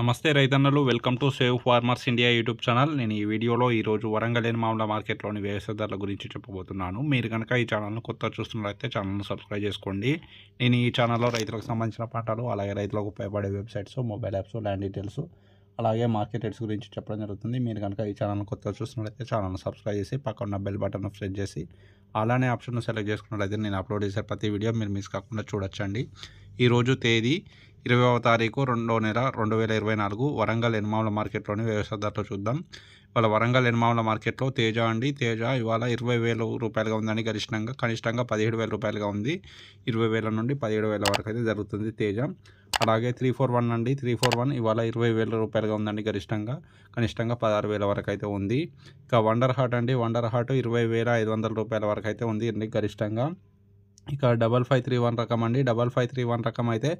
నమస్తే రైతన్నలు welcome to save farmers India YouTube channel నేను ఈ వీడియోలో ఈరోజు వరంగల్ మామూల మార్కెట్లోని వ్యవసాయ ధరల గురించి చెప్పబోతున్నాను మీరు కనుక ఈ ఛానల్ను కొత్త చూస్తున్నట్లయితే ఛానల్ను సబ్స్క్రైబ్ చేసుకోండి నేను ఈ ఛానల్లో రైతులకు సంబంధించిన పాఠాలు అలాగే రైతులకు ఉపయోగపడే websites mobile apps land details అలాగే మార్కెట్ రేట్స్ గురించి చెప్పడం జరుగుతుంది మీరు కనుక ఈ ఛానల్ కొత్త చూస్తున్నట్లయితే ఛానల్ను సబ్స్క్రైబ్ చేసి పక్కన బెల్ బటన్ ప్రెస్ చేసి అలానే ఆప్షన్ సెలెక్ట్ చేసుకున్నట్లయితే నేను అప్లోడ్ చేసే ప్రతి వీడియో మీరు మిస్ కాకుండా చూడొచ్చండి ఈరోజు తేదీ ఇరవైవ తారీఖు రెండో నెల రెండు వేల ఇరవై నాలుగు వరంగల్ ఎన్మావుల మార్కెట్లోని వ్యవసాయ ధరలు చూద్దాం ఇవాళ వరంగల్ ఎన్మావుల మార్కెట్లో తేజ అండి తేజ ఇవాళ ఇరవై వేల రూపాయలుగా ఉందని గరిష్టంగా కనిష్టంగా పదిహేడు వేల రూపాయలుగా ఉంది ఇరవై వేల నుండి పదిహేడు వేల వరకు అయితే జరుగుతుంది తేజ అలాగే త్రీ ఫోర్ వన్ అండి త్రీ ఫోర్ వన్ ఇవాళ ఇరవై వేల రూపాయలుగా ఉందండి గరిష్టంగా కనిష్టంగా పదహారు వేల వరకు అయితే ఉంది ఇక వండర్ హార్ట్ అండి వండర్ హార్ట్ ఇరవై వేల ఐదు వందల రూపాయల వరకు అయితే ఉంది అండి గరిష్టంగా ఇక డబల్ ఫైవ్ త్రీ వన్ రకం అండి డబల్ ఫైవ్ త్రీ వన్ రకం అయితే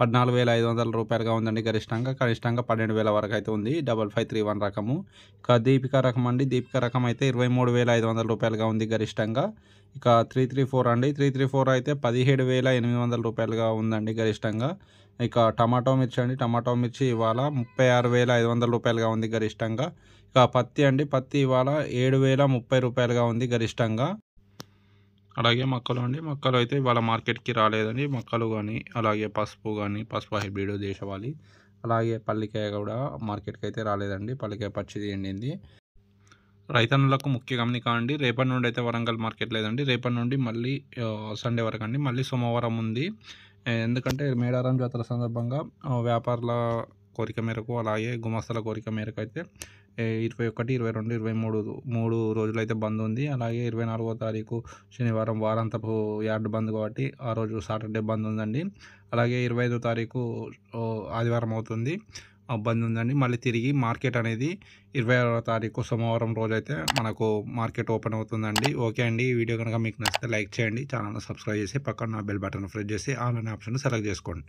పద్నాలుగు వేల ఐదు వందల రూపాయలుగా ఉందండి గరిష్టంగా కనిష్టంగా పన్నెండు వేల వరకు అయితే ఉంది డబల్ ఫైవ్ త్రీ వన్ రకము ఇక దీపిక రకం అండి దీపిక రకం అయితే ఇరవై మూడు వేల ఐదు వందల రూపాయలుగా ఉంది గరిష్టంగా ఇక త్రీ త్రీ ఫోర్ అండి త్రీ త్రీ ఫోర్ అయితే పదిహేడు వేల ఎనిమిది వందల రూపాయలుగా ఉందండి గరిష్టంగా ఇక టమాటో మిర్చి అండి టమాటో మిర్చి ఇవాళ ముప్పై ఆరు వేల ఐదు వందల రూపాయలుగా ఉంది గరిష్టంగా ఇక పత్తి అండి పత్తి ఇవాళ ఏడు వేల ముప్పై రూపాయలుగా ఉంది గరిష్టంగా అలాగే మొక్కలు అండి మొక్కలు అయితే ఇవాళ మార్కెట్కి రాలేదండి మొక్కలు కానీ అలాగే పసుపు కానీ పసుపు హైబ్రిడ్ దేశవాలి అలాగే పల్లికాయ కూడా మార్కెట్కి అయితే రాలేదండి పల్లికాయ పచ్చిది ఎండింది రైతన్నులకు ముఖ్య గమనిక అండి రేపటి నుండి అయితే వరంగల్ మార్కెట్ లేదండి రేపటి నుండి మళ్ళీ సండే వరకు అండి మళ్ళీ సోమవారం ఉంది ఎందుకంటే మేడారం జాతర సందర్భంగా వ్యాపారుల కోరిక మేరకు అలాగే గుమస్తల కోరిక మేరకు అయితే ఇరవై ఒకటి ఇరవై రెండు ఇరవై మూడు మూడు రోజులు అయితే బంద్ ఉంది అలాగే ఇరవై నాలుగో తారీఖు శనివారం వారాంతపు యార్డ్ బంద్ కాబట్టి ఆ రోజు సాటర్డే బంద్ ఉందండి అలాగే ఇరవై ఐదో తారీఖు ఆదివారం అవుతుంది బంద్ ఉందండి మళ్ళీ తిరిగి మార్కెట్ అనేది ఇరవై ఆరో తారీఖు సోమవారం రోజైతే మనకు మార్కెట్ ఓపెన్ అవుతుందండి ఓకే అండి వీడియో కనుక మీకు నచ్చితే లైక్ చేయండి ఛానల్ని సబ్స్క్రైబ్ చేసి పక్కన బెల్ బటన్ ప్రెస్ చేసి ఆన్లైన్ ఆప్షన్ సెలెక్ట్ చేసుకోండి